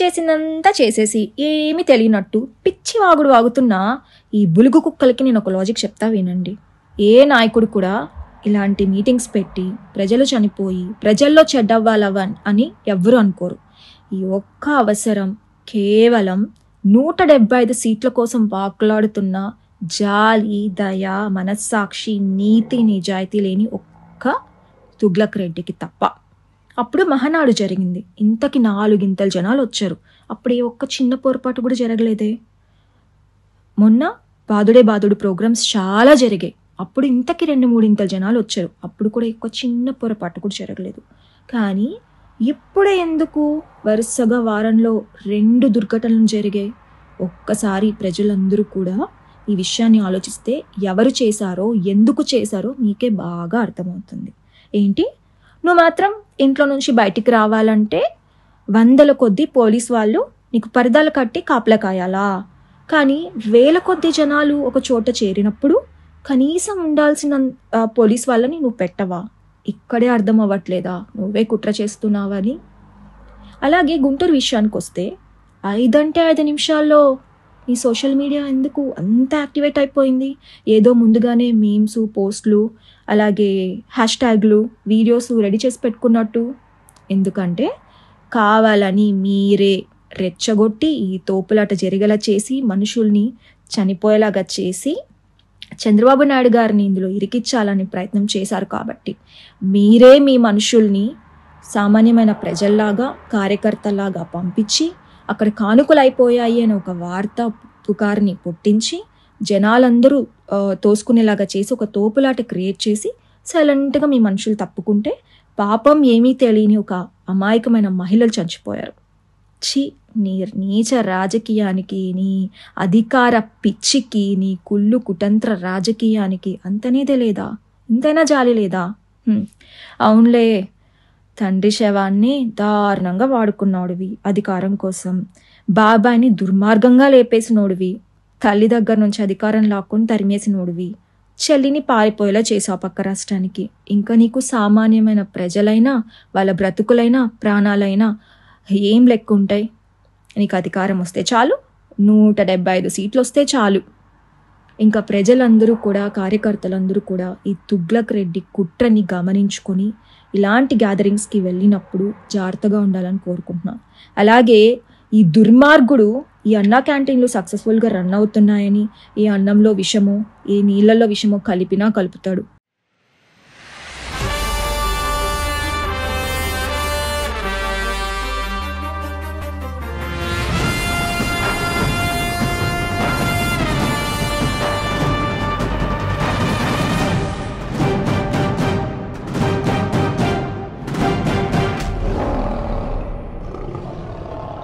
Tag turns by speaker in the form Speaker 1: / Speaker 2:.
Speaker 1: చేసిందంతా చేసేసి ఏమి తెలియనట్టు పిచ్చి వాగుడు వాగుతున్న ఈ బులుగు కుక్కలకి నేను ఒక లాజిక్ చెప్తా వినండి ఏ నాయకుడు కూడా ఇలాంటి మీటింగ్స్ పెట్టి ప్రజలు చనిపోయి ప్రజల్లో చెడ్డవ్వాలవ్వ అని ఎవ్వరూ అనుకోరు ఈ ఒక్క అవసరం కేవలం నూట డెబ్బై ఐదు సీట్ల కోసం వాక్లాడుతున్న జాలి దయ మనస్సాక్షి నీతి నిజాయితీ లేని ఒక్క తుగ్లక్ రెడ్డికి తప్ప అప్పుడు మహనాడు జరిగింది ఇంతకి నాలుగింతలు జనాలు వచ్చారు అప్పుడు ఏ ఒక్క చిన్న పొరపాటు కూడా జరగలేదే మొన్న బాదుడే బాదుడు ప్రోగ్రామ్స్ చాలా జరిగాయి అప్పుడు ఇంతకి రెండు మూడింతలు జనాలు వచ్చారు అప్పుడు కూడా ఎక్కువ చిన్న పొరపాటు కూడా జరగలేదు కానీ ఇప్పుడే ఎందుకు వరుసగా వారంలో రెండు దుర్ఘటనలు జరిగాయి ఒక్కసారి ప్రజలందరూ కూడా ఈ విషయాన్ని ఆలోచిస్తే ఎవరు చేశారో ఎందుకు చేశారో మీకే బాగా అర్థమవుతుంది ఏంటి నువ్వు మాత్రం ఇంట్లో నుంచి బయటికి రావాలంటే వందల కొద్ది పోలీస్ వాళ్ళు నీకు పరిదాలు కట్టి కాపలకాయాలా కాయాలా కానీ వేల కొద్ది జనాలు ఒక చోట చేరినప్పుడు కనీసం ఉండాల్సిన పోలీస్ వాళ్ళని నువ్వు పెట్టవా ఇక్కడే అర్థం అవ్వట్లేదా నువ్వే కుట్ర చేస్తున్నావని అలాగే గుంటూరు విషయానికి వస్తే ఐదంటే ఐదు నిమిషాల్లో ఈ సోషల్ మీడియా ఎందుకు అంత యాక్టివేట్ అయిపోయింది ఏదో ముందుగానే మీమ్స్ పోస్ట్లు అలాగే హ్యాష్ ట్యాగ్లు వీడియోస్ రెడీ చేసి పెట్టుకున్నట్టు ఎందుకంటే కావాలని మీరే రెచ్చగొట్టి ఈ తోపులాట జరిగేలా చేసి మనుషుల్ని చనిపోయేలాగా చేసి చంద్రబాబు నాయుడు గారిని ఇందులో ఇరికిచ్చాలని ప్రయత్నం చేశారు కాబట్టి మీరే మీ మనుషుల్ని సామాన్యమైన ప్రజల్లాగా కార్యకర్తలాగా పంపించి అక్కడ కానుకలైపోయాయి అని ఒక వార్త పుకార్ని పుట్టించి జనాలందరూ తోసుకునేలాగా చేసి ఒక తోపులాట క్రియేట్ చేసి సైలెంట్గా మీ మనుషులు తప్పుకుంటే పాపం ఏమీ తెలియని ఒక అమాయకమైన మహిళలు చచ్చిపోయారు చి నీ నీచ రాజకీయానికి నీ అధికార పిచ్చికి నీ కుళ్ళు కుటంత్ర రాజకీయానికి అంతనేదే లేదా ఇంతైనా జాలి లేదా అవునులే తండ్రి శవాన్ని దారుణంగా వాడుకున్నాడువి అధికారం కోసం బాబాయిని దుర్మార్గంగా లేపేసినోడివి తల్లి దగ్గర నుంచి అధికారం లాక్కొని తరిమేసినోడివి చెల్లిని పారిపోయేలా చేసావు పక్క రాష్ట్రానికి ఇంకా నీకు సామాన్యమైన ప్రజలైనా వాళ్ళ బ్రతుకులైనా ప్రాణాలైనా ఏం లెక్కుంటాయి నీకు అధికారం వస్తే చాలు నూట డెబ్బై ఐదు సీట్లు వస్తే చాలు ఇంకా ప్రజలందరూ కూడా కార్యకర్తలందరూ కూడా ఈ తుగ్లక్ రెడ్డి కుట్రని గమనించుకొని ఇలాంటి గ్యాదరింగ్స్కి వెళ్ళినప్పుడు జాగ్రత్తగా ఉండాలని కోరుకుంటున్నాను అలాగే ఈ దుర్మార్గుడు ఈ అన్నా క్యాంటీన్లు సక్సెస్ఫుల్గా రన్ అవుతున్నాయని ఈ అన్నంలో విషము ఈ నీళ్ళల్లో విషము కలిపినా కలుపుతాడు